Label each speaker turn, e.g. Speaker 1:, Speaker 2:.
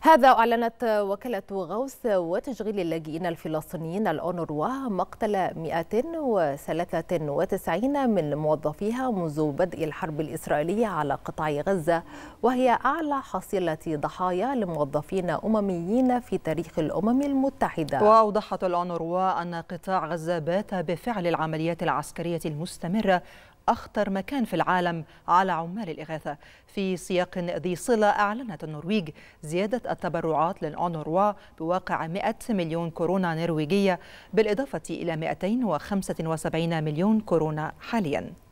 Speaker 1: هذا أعلنت وكالة غوث وتشغيل اللاجئين الفلسطينيين الأونروا مقتل 193 من موظفيها منذ بدء الحرب الإسرائيلية على قطاع غزة وهي أعلى حصيلة ضحايا لموظفين أمميين في تاريخ الأمم المتحدة
Speaker 2: وأوضحت الأونروا أن قطاع غزة بات بفعل العمليات العسكرية المستمرة أخطر مكان في العالم على عمال الإغاثة في سياق ذي صلة أعلنت النرويج زيادة التبرعات للأونروا بواقع 100 مليون كورونا نرويجية بالإضافة إلى 275 مليون كورونا حالياً